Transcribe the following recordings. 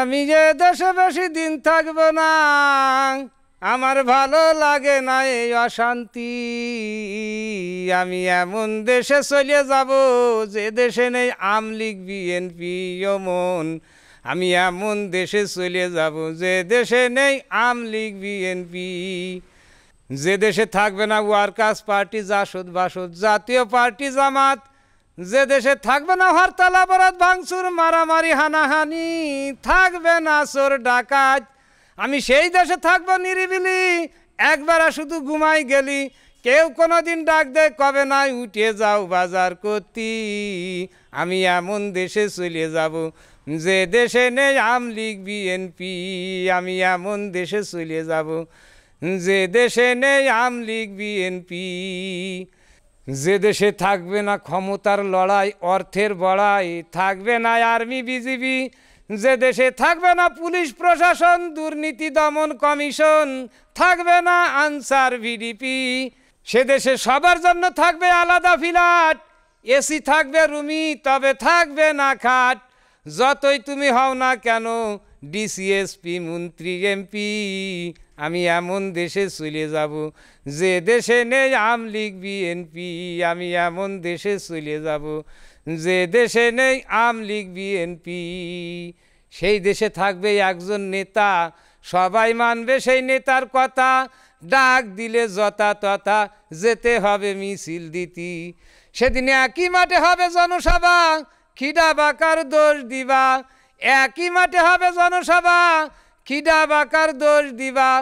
আমি যে দেশে বেশি দিন থাকব না আমার ভালো লাগে না এই অশান্তি আমি এমন দেশে চলে যাব যে দেশে নেই আমলিগ বিএনপি অমন আমি এমন দেশে চলে যাব যে দেশে নেই আমলিগ বিএনপি যে দেশে থাকবে না ওয়ার্কার্স পার্টি জাসদ বাসদ জাতীয় পার্টি জামাত যে দেশে থাকবে না হরতাল অবরোধ ভাঙচুর মারামারি হানাহানি থাকবে না চোর ডাকাত আমি সেই দেশে থাকবো নিরিবিলি একবার শুধু ঘুমাই গেলি কেউ কোনো দিন ডাক দে কবে নাই উঠে যাও বাজার করতি আমি এমন দেশে চলে যাব যে দেশে নেই আম আমলিগ বিএনপি আমি এমন দেশে চলে যাব যে দেশে নেই আম আমলিগ বিএনপি যে দেশে থাকবে না ক্ষমতার লড়াই অর্থের বড়াই থাকবে না আর্মি বিজিবি যে দেশে থাকবে না পুলিশ প্রশাসন দুর্নীতি দমন কমিশন থাকবে না আনসার ভিডিপি সে দেশে সবার জন্য থাকবে আলাদা ফিলাট এসি থাকবে রুমি তবে থাকবে না খাট যতই তুমি হও না কেন ডিসিএসপি মন্ত্রী এমপি আমি এমন দেশে চলে যাব যে দেশে নেই আম লীগ বিএনপি আমি এমন দেশে চলে যাব যে দেশে নেই আম লীগ বিএনপি সেই দেশে থাকবে একজন নেতা সবাই মানবে সেই নেতার কথা ডাক দিলে যথা তথা যেতে হবে মিছিল দিতি সেদিনে একই মাঠে হবে জনসভা খিডা বাকার দোষ দিবা একই মাঠে হবে জনসভা খিদা বাকার দোষ দিবা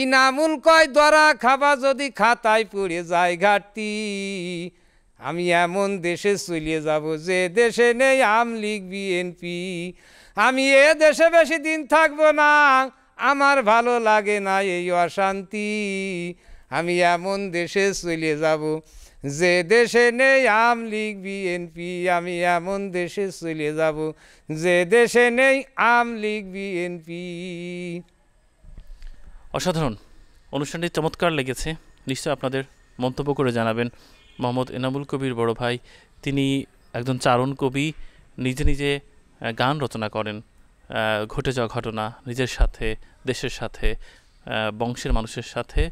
ইনামুল কয় দ্বারা খাবা যদি খাতায় পড়ে যায় ঘাটতি আমি এমন দেশে চলিয়ে যাব যে দেশে নেই আমলিগ বিএনপি আমি এ দেশে বেশি দিন থাকব না আমার ভালো লাগে না এই অশান্তি আমি এমন দেশে চলে যাব যে দেশে নেই আম লীগ বিএনপি আমি এমন দেশে চলে যাব যে দেশে নেই আম লীগ বিএনপি অসাধারণ অনুষ্ঠানটি চমৎকার লেগেছে নিশ্চয় আপনাদের মন্তব্য করে জানাবেন মোহাম্মদ এনামুল কবির বড় ভাই তিনি একজন চারণ কবি নিজে নিজে গান রচনা করেন ঘটে যাওয়া ঘটনা নিজের সাথে দেশের সাথে বংশের মানুষের সাথে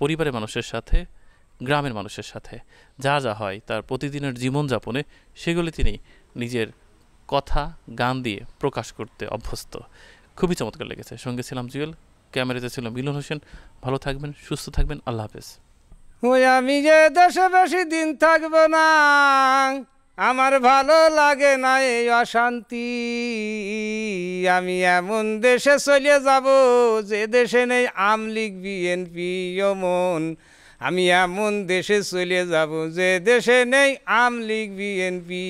পরিবারের মানুষের সাথে গ্রামের মানুষের সাথে যা যা হয় তার প্রতিদিনের জীবনযাপনে সেগুলি তিনি নিজের কথা গান দিয়ে প্রকাশ করতে অভ্যস্ত খুবই চমৎকার লেগেছে সঙ্গে ছিলাম জুয়েল ক্যামেরাতে ছিল মিলন হোসেন ভালো থাকবেন সুস্থ থাকবেন আল্লাহ হাফেজ ওই আমি যে দেশে বেশি দিন থাকব না আমার ভালো লাগে না এই অশান্তি আমি এমন দেশে চলে যাব যে দেশে নেই আমলিগ বিএনপি মন আমি এমন দেশে চলে যাব যে দেশে নেই আমলিগ বিএনপি